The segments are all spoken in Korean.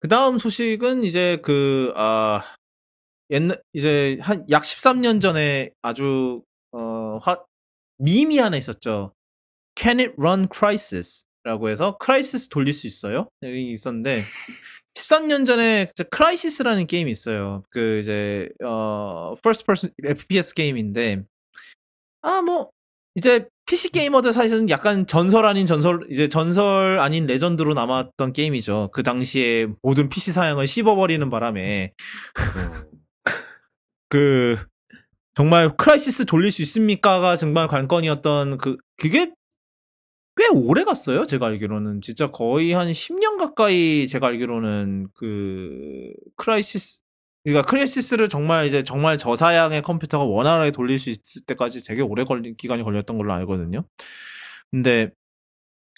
그 다음 소식은 이제 그, 아, 옛날, 이제 한 약 13년 전에 아주, 어, 화, 미이 하나 있었죠. Can it run crisis? 라고 해서 크라이시스 돌릴 수 있어요? 이 있었는데 13년 전에 크라이시스라는 게임이 있어요. 그 이제 어 퍼스트 퍼슨 FPS 게임인데 아 뭐 이제 PC 게이머들 사이에서는 약간 전설 아닌 전설, 이제 전설 아닌 레전드로 남았던 게임이죠. 그 당시에 모든 PC 사양을 씹어버리는 바람에. 그, 정말 크라이시스 돌릴 수 있습니까가 정말 관건이었던 그, 그게 꽤 오래 갔어요. 제가 알기로는. 진짜 거의 한 10년 가까이 제가 알기로는 그, 크라이시스, 그러니까 크레시스를 정말 이제 정말 저사양의 컴퓨터가 원활하게 돌릴 수 있을 때까지 되게 오래 걸린 기간이 걸렸던 걸로 알거든요. 근데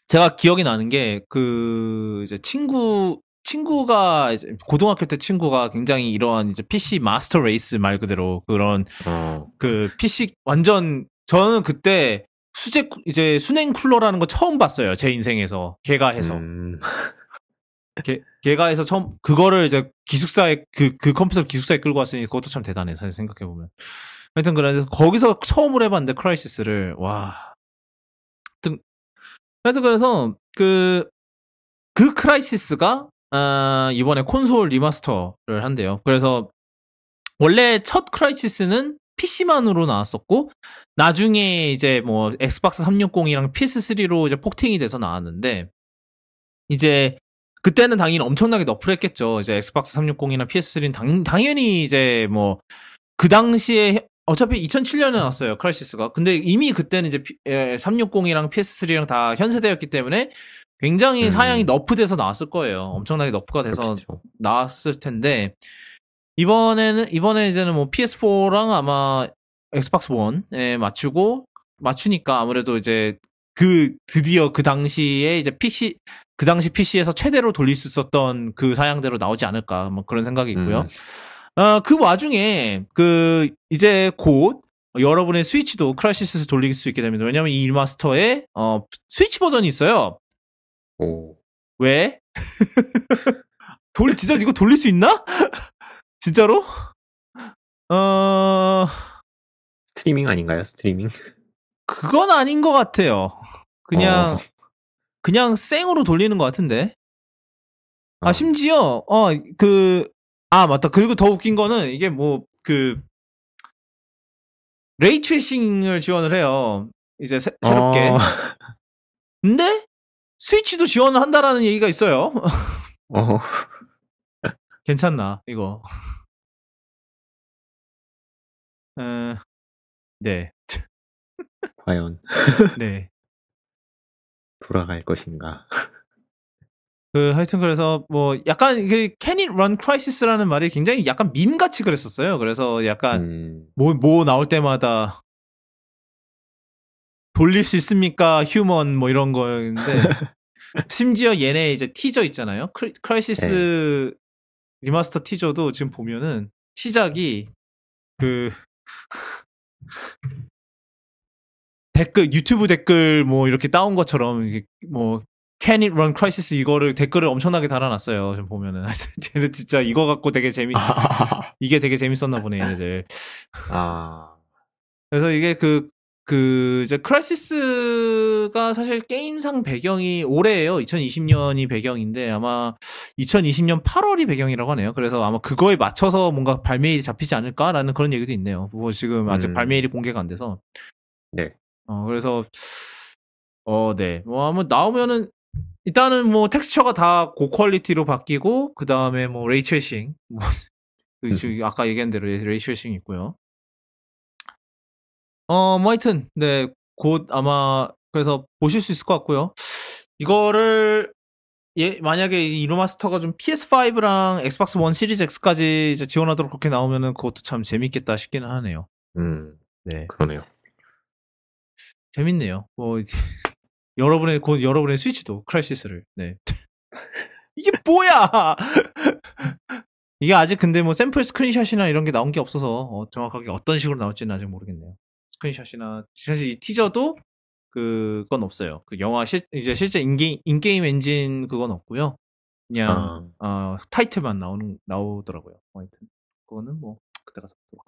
제가 기억이 나는 게 그 이제 친구 친구가 이제 고등학교 때 친구가 굉장히 이러한 이제 PC 마스터 레이스 말 그대로 그런 어. 그 PC 완전 저는 그때 수제 이제 수냉 쿨러라는 거 처음 봤어요 제 인생에서 걔가 해서 음. 개, 개가에서 처음 그거를 이제 기숙사에 그, 그 컴퓨터 기숙사에 끌고 왔으니 그것도 참 대단해 사실 생각해 보면 하여튼 그래서 거기서 처음으로 해봤는데 크라이시스를 와 하여튼 하여튼 그래서 그그 그 크라이시스가 어, 이번에 콘솔 리마스터를 한대요 그래서 원래 첫 크라이시스는 PC만으로 나왔었고 나중에 이제 뭐 엑스박스 360이랑 PS3로 이제 폭팅이 돼서 나왔는데 이제 그때는 당연히 엄청나게 너프 했겠죠. 이제 엑스박스 360이나 PS3는 당, 당연히 이제 뭐 그 당시에 어차피 2007년에 나왔어요 크라이시스가. 근데 이미 그때는 이제 360이랑 PS3랑 다 현세대였기 때문에 굉장히 음. 사양이 너프돼서 나왔을 거예요. 엄청나게 너프가 돼서 그렇겠죠. 나왔을 텐데 이번에는 이번에 이제는 뭐 PS4랑 아마 엑스박스 1에 맞추고 맞추니까 아무래도 이제 그 드디어 그 당시에 이제 PC 그 당시 PC에서 최대로 돌릴 수 있었던 그 사양대로 나오지 않을까 뭐 그런 생각이 있고요. 음. 어, 그 와중에 그 이제 곧 여러분의 스위치도 크라시스에서 돌릴 수 있게 됩니다. 왜냐하면 이 리마스터에 어, 스위치 버전이 있어요. 오. 왜? 돌 진짜 이거 돌릴 수 있나? 진짜로? 어 스트리밍 아닌가요? 스트리밍? 그건 아닌 것 같아요. 그냥 어. 그냥 생으로 돌리는 것 같은데. 아, 어. 심지어, 어, 그, 아, 맞다. 그리고 더 웃긴 거는 이게 뭐, 그, 레이트레이싱을 지원을 해요. 이제 새, 롭게 어... 근데, 스위치도 지원을 한다라는 얘기가 있어요. 어. 괜찮나, 이거. 어, 네. 과연. 네. 돌아갈 것인가. 그 하여튼 그래서 뭐 약간 그 캐니 런 크라이시스라는 말이 굉장히 약간 밈 같이 그랬었어요. 그래서 약간 뭐뭐 음. 뭐, 뭐 나올 때마다 돌릴 수 있습니까? 휴먼 뭐 이런 거였는데 심지어 얘네 이제 티저 있잖아요. 크 크라이시스 네. 리마스터 티저도 지금 보면은 시작이 그 댓글 유튜브 댓글 뭐 이렇게 따온 것처럼 뭐 Can it run crisis 이거를 댓글을 엄청나게 달아놨어요. 지금 보면은 얘네 진짜 이거 갖고 되게 재미 이게 되게 재밌었나 보네 아. 얘네들. 아 그래서 이게 그그 그 이제 크라시스가 사실 게임상 배경이 올해예요. 2020년이 배경인데 아마 2020년 8월이 배경이라고 하네요. 그래서 아마 그거에 맞춰서 뭔가 발매일이 잡히지 않을까라는 그런 얘기도 있네요. 뭐 지금 아직 음. 발매일이 공개가 안 돼서. 네. 어, 그래서, 어, 네. 뭐, 한번 나오면은, 일단은 뭐, 텍스처가 다 고퀄리티로 바뀌고, 뭐 뭐 그 다음에 뭐, 레이첼싱. 뭐, 그, 아까 얘기한 대로 레이첼싱 있고요. 어, 뭐, 하여튼, 네. 곧 아마, 그래서 보실 수 있을 것 같고요. 이거를, 예, 만약에 이 로마스터가 좀 PS5랑 Xbox One Series X까지 지원하도록 그렇게 나오면은 그것도 참 재밌겠다 싶기는 하네요. 음, 네. 그러네요. 재밌네요. 뭐 여러분의 곧 여러분의 스위치도 크라이시스를 네. 이게 뭐야? 이게 아직 근데 뭐 샘플 스크린샷이나 이런 게 나온 게 없어서 어, 정확하게 어떤 식으로 나올지는 아직 모르겠네요. 스크린샷이나 사실 이 티저도 그건 없어요. 그 영화 실 이제 실제 인게임 인게임 엔진 그건 없고요. 그냥 어. 어, 타이틀만 나오는 나오더라고요. 뭐 하여튼 그거는 뭐 그때 가서 보고.